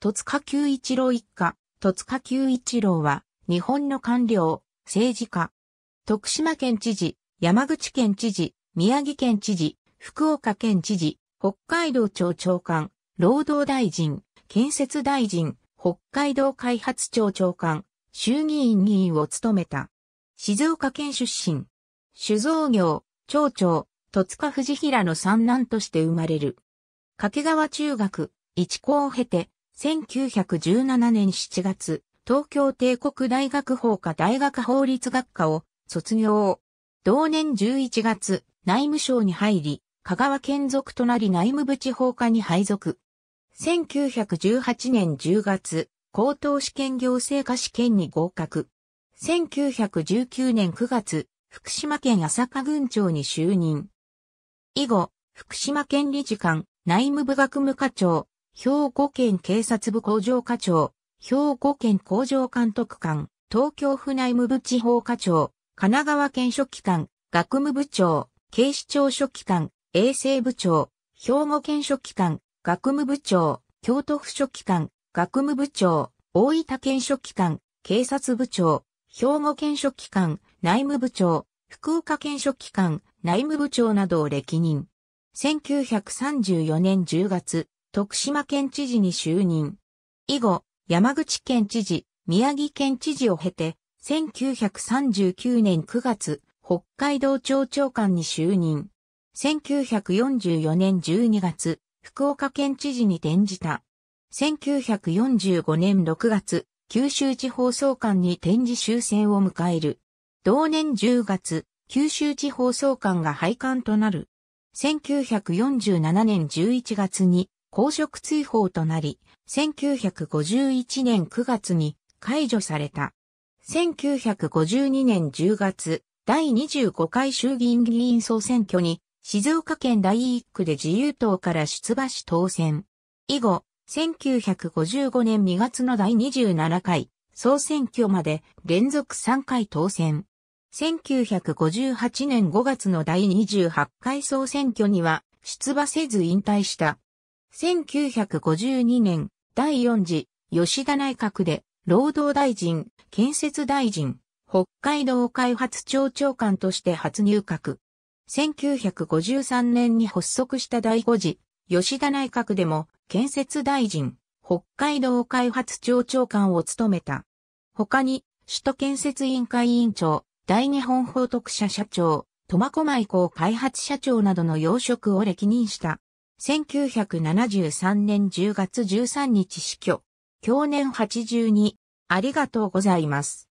戸塚久一郎一家、戸塚久一郎は、日本の官僚、政治家。徳島県知事、山口県知事、宮城県知事、福岡県知事、北海道庁長官、労働大臣、建設大臣、北海道開発庁長官、衆議院議員を務めた。静岡県出身。酒造業、町長、戸塚藤平の三男として生まれる。掛川中学、一校を経て、1917年7月、東京帝国大学法科大学法律学科を卒業。同年11月、内務省に入り、香川県属となり内務部地方課に配属。1918年10月、高等試験行政科試験に合格。1919年9月、福島県浅香郡長に就任。以後、福島県理事官、内務部学務課長、兵庫県警察部工場課長、兵庫県工場監督官、東京府内務部地方課長、神奈川県書記官、学務部長、警視庁書記官、衛生部長、兵庫県書記官、学務部長、京都府書記官、学務部長、大分県書記官、警察部長、兵庫県書記官、内務部長、福岡県書記官、内務部長などを歴任。1934年10月、徳島県知事に就任。以後、山口県知事、宮城県知事を経て、1939年9月、北海道庁長官に就任。1944年12月、福岡県知事に転じた。1945年6月、九州地方総監に転じ終戦を迎える。同年10月、九州地方総監が廃刊となる。1947年11月に公職追放となり、1951年9月に解除された。1952年10月、第25回衆議院議員総選挙に、静岡県第1区で自由党から出馬し当選。以後、1955年2月の第27回総選挙まで連続3回当選。1958年5月の第28回総選挙には出馬せず引退した。1952年、第4次、吉田内閣で、労働大臣、建設大臣、北海道開発庁長官として初入閣。1953年に発足した第5次、吉田内閣でも、建設大臣、北海道開発庁長官を務めた。他に、首都建設委員会委員長、大日本報徳社社長、苫小牧港開発社長などの要職を歴任した。1973年10月13日死去。去年82。ありがとうございます。